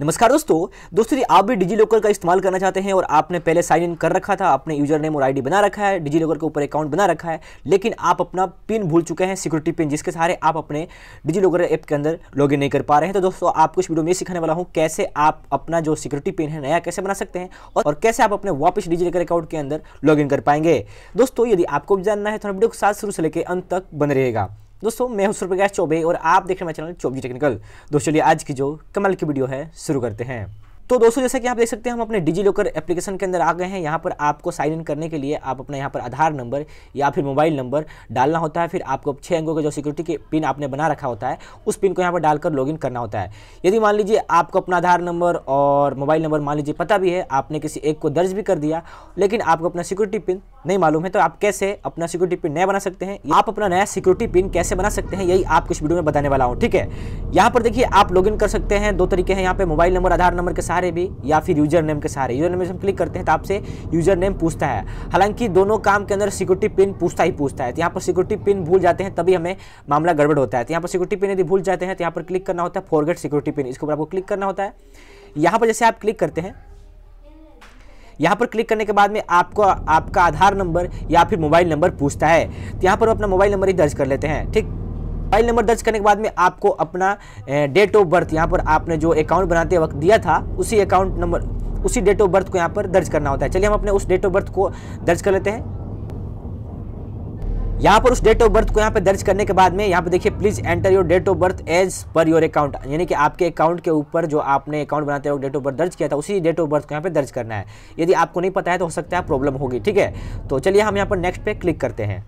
नमस्कार दोस्तों दोस्तों आप भी डिजी लॉकर का इस्तेमाल करना चाहते हैं और आपने पहले साइन इन कर रखा था अपने यूजर नेम और आईडी बना रखा है डिजी लॉकर के ऊपर अकाउंट बना रखा है लेकिन आप अपना पिन भूल चुके हैं सिक्योरिटी पिन जिसके सहारे आप अपने डिजी लॉकर ऐप के अंदर लॉग नहीं कर पा रहे हैं तो दोस्तों आपको इस वीडियो में सिखाने वाला हूँ कैसे आप अपना जो सिक्योरिटी पिन है नया कैसे बना सकते हैं और कैसे आप अपने वापस डिजी लॉकर अकाउंट के अंदर लॉग कर पाएंगे दोस्तों यदि आपको भी जानना है तो वीडियो को साथ शुरू से लेकर अंत तक बन रहेगा दोस्तों मैं हूं प्रकाश चौबे और आप देख रहे हैं चैनल चौबी टेक्निकल दोस्तों चलिए आज की जो कमल की वीडियो है शुरू करते हैं तो दोस्तों जैसे कि आप देख सकते हैं हम अपने डिजी लॉकर एप्लीकेशन के अंदर आ गए हैं यहाँ पर आपको साइन इन करने के लिए आप अपना यहाँ पर आधार नंबर या फिर मोबाइल नंबर डालना होता है फिर आपको छः अंकों का जो सिक्योरिटी के पिन आपने बना रखा होता है उस पिन को यहाँ पर डालकर लॉगिन करना होता है यदि मान लीजिए आपको अपना आधार नंबर और मोबाइल नंबर मान लीजिए पता भी है आपने किसी एक को दर्ज भी कर दिया लेकिन आपको अपना सिक्योरिटी पिन नहीं मालूम है तो आप कैसे अपना सिक्योरिटी पिन नया बना सकते हैं आप अपना नया सिक्योरिटी पिन कैसे बना सकते हैं यही आपको इस वीडियो में बताने वाला हूँ ठीक है यहाँ पर देखिए आप लॉगिन कर सकते हैं दो तरीके हैं यहाँ पर मोबाइल नंबर आधार नंबर के साथ सहारे भी या फिर यूजर नेम के सहारे यूजर नेम से हम क्लिक करते हैं तो आपसे यूजर नेम पूछता है हालांकि दोनों काम के अंदर सिक्योरिटी पिन पूछता ही पूछता है तो यहाँ पर सिक्योरिटी पिन भूल जाते हैं तभी हमें मामला गड़बड़ होता है तो यहाँ पर सिक्योरिटी पिन यदि भूल जाते हैं तो यहाँ पर क्लिक करना होता है फॉरगेट सिक्योरिटी पिन इसके ऊपर आपको क्लिक करना होता है यहाँ पर जैसे आप क्लिक करते हैं यहाँ पर क्लिक करने के बाद में आपको आपका आधार नंबर या फिर मोबाइल नंबर पूछता है तो यहाँ पर अपना मोबाइल नंबर ही दर्ज कर लेते हैं ठीक फाइल नंबर दर्ज करने के बाद में आपको अपना डेट ऑफ बर्थ यहाँ पर आपने जो अकाउंट बनाते वक्त दिया था उसी अकाउंट नंबर उसी डेट ऑफ बर्थ को यहाँ पर दर्ज करना होता है चलिए हम अपने उस डेट ऑफ बर्थ को दर्ज कर लेते हैं यहाँ पर उस डेट ऑफ बर्थ को यहाँ पर दर्ज करने के बाद में यहाँ पर देखिए please enter your date of birth as per your account यानी कि आपके अकाउंट के ऊपर जो आपने अकाउंट बनाते हुए डेट ऑफ बर्थ दर्ज किया था उसी डेट ऑफ बर्थ को यहाँ पर दर्ज करना है यदि आपको नहीं पता है तो हो सकता है प्रॉब्लम होगी ठीक है तो चलिए हम यहाँ पर नेक्स्ट पे क्लिक करते हैं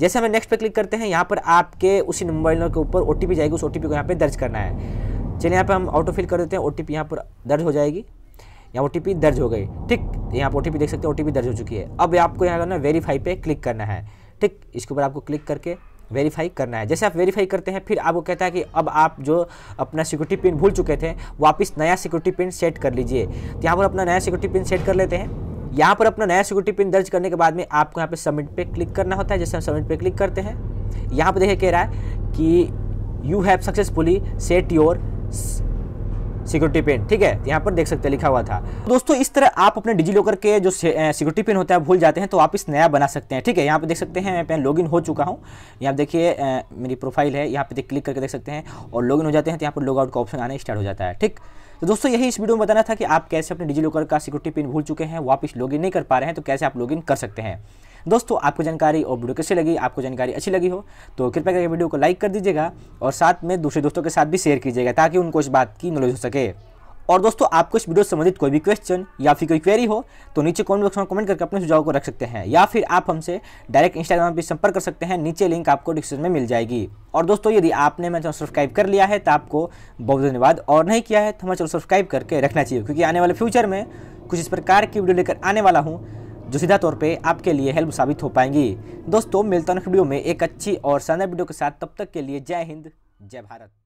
जैसे हमें नेक्स्ट पे क्लिक करते हैं यहाँ पर आपके उसी मोबाइल नंबर के ऊपर ओ जाएगी उस ओ को यहाँ पर दर्ज करना है चलिए यहाँ पर हम ऑटो फिल कर देते हैं ओ टी यहाँ पर दर्ज हो जाएगी यहाँ ओ दर्ज हो गई ठीक यहाँ पर ओ देख सकते हैं ओ दर्ज हो चुकी है अब आपको यहाँ करना वेरीफाई पे क्लिक करना है ठीक इसके ऊपर आपको क्लिक करके वेरीफाई करना है जैसे आप वेरीफाई करते हैं फिर आपको कहता है कि अब आप जो अपना सिक्योरिटी पिन भूल चुके थे वापस नया सिक्योरिटी पिन सेट कर लीजिए तो यहाँ पर अपना नया सिक्योरिटी पिन सेट कर लेते हैं यहाँ पर अपना नया सिक्योरिटी पिन दर्ज करने के बाद में आपको यहाँ पे सबमिट पे क्लिक करना होता है जैसे हम सबमिट पे क्लिक करते हैं यहाँ पर देखिए कह रहा है कि you have successfully set your security pin ठीक है यहाँ पर देख सकते हैं लिखा हुआ था दोस्तों इस तरह आप अपने डिजी लॉकर के जो सिक्योरिटी पिन होता है भूल जाते हैं तो आप इस नया बना सकते हैं ठीक है यहाँ पर देख सकते हैं मैं लॉग हो चुका हूँ यहाँ देखिए मेरी प्रोफाइल है यहाँ पर क्लिक करके देख सकते हैं और लॉग हो जाते हैं तो यहाँ पर लॉग आउट का ऑप्शन आना स्टार्ट हो जाता है ठीक तो दोस्तों यही इस वीडियो में बताना था कि आप कैसे अपने डिजी लॉकर का सिक्योरिटी पिन भूल चुके हैं वापस लॉगिन नहीं कर पा रहे हैं तो कैसे आप लॉगिन कर सकते हैं दोस्तों आपको जानकारी और वीडियो कैसे लगी आपको जानकारी अच्छी लगी हो तो कृपया करके वीडियो को लाइक कर दीजिएगा और साथ में दूसरे दोस्तों के साथ भी शेयर कीजिएगा ताकि उनको इस बात की नॉलेज हो सके और दोस्तों आपको इस वीडियो से संबंधित कोई भी क्वेश्चन या फिर कोई क्वेरी हो तो नीचे कमेंट बॉक्स में कमेंट करके अपने सुझाव को रख सकते हैं या फिर आप हमसे डायरेक्ट इंस्टाग्राम पर संपर्क कर सकते हैं नीचे लिंक आपको डिस्क्रिप्शन में मिल जाएगी और दोस्तों यदि आपने हमारे चैनल सब्सक्राइब कर लिया है तो आपको बहुत धन्यवाद और नहीं किया है तो हमारे चैनल सब्सक्राइब करके रखना चाहिए क्योंकि आने वाले फ्यूचर में कुछ इस प्रकार की वीडियो लेकर आने वाला हूँ जो सीधा तौर पे आपके लिए हेल्प साबित हो पाएंगी दोस्तों मिलता है वीडियो में एक अच्छी और शानदार वीडियो के साथ तब तक के लिए जय हिंद जय भारत